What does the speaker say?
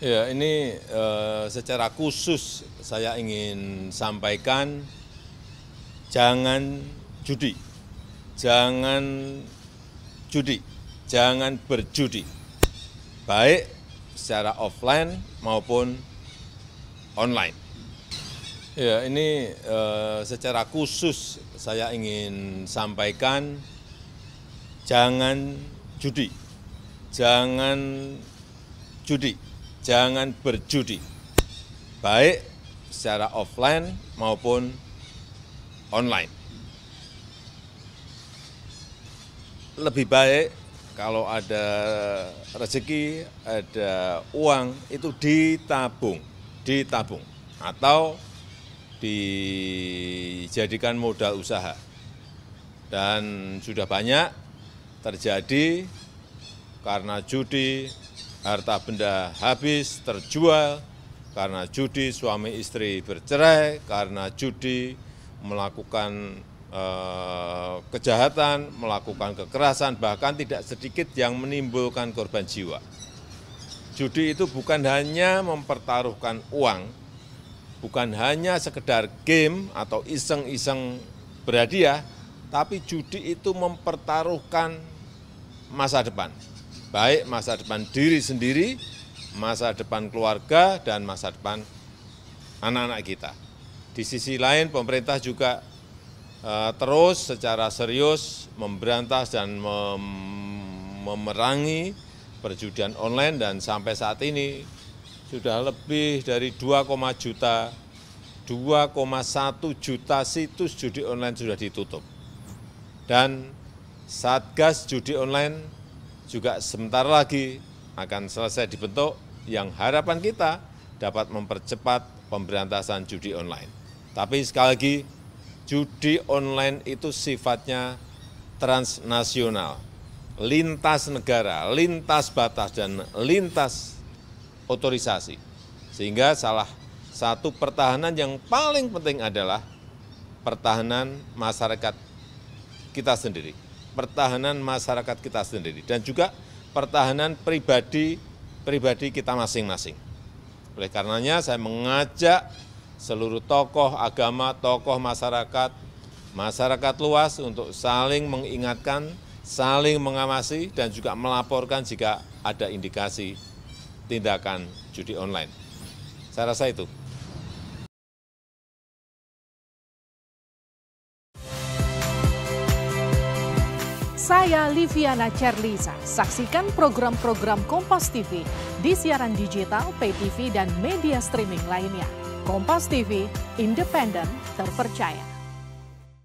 Ya, ini uh, secara khusus saya ingin sampaikan jangan judi. Jangan judi. Jangan berjudi. Baik secara offline maupun online. Ya, ini uh, secara khusus saya ingin sampaikan jangan judi. Jangan judi jangan berjudi, baik secara offline maupun online. Lebih baik kalau ada rezeki, ada uang, itu ditabung, ditabung, atau dijadikan modal usaha. Dan sudah banyak terjadi karena judi, harta benda habis terjual karena judi suami istri bercerai, karena judi melakukan eh, kejahatan, melakukan kekerasan, bahkan tidak sedikit yang menimbulkan korban jiwa. Judi itu bukan hanya mempertaruhkan uang, bukan hanya sekedar game atau iseng-iseng berhadiah, tapi judi itu mempertaruhkan masa depan baik masa depan diri sendiri, masa depan keluarga, dan masa depan anak-anak kita. Di sisi lain, pemerintah juga eh, terus secara serius memberantas dan mem memerangi perjudian online dan sampai saat ini sudah lebih dari 2, juta 2,1 juta situs judi online sudah ditutup. Dan Satgas Judi Online juga sebentar lagi akan selesai dibentuk yang harapan kita dapat mempercepat pemberantasan judi online. Tapi sekali lagi, judi online itu sifatnya transnasional, lintas negara, lintas batas, dan lintas otorisasi. Sehingga salah satu pertahanan yang paling penting adalah pertahanan masyarakat kita sendiri pertahanan masyarakat kita sendiri dan juga pertahanan pribadi-pribadi kita masing-masing. Oleh karenanya saya mengajak seluruh tokoh agama, tokoh masyarakat, masyarakat luas untuk saling mengingatkan, saling mengawasi dan juga melaporkan jika ada indikasi tindakan judi online. Saya rasa itu. Saya Liviana Cerlisa. Saksikan program-program Kompas TV di siaran digital, pay TV, dan media streaming lainnya. Kompas TV, independen, terpercaya.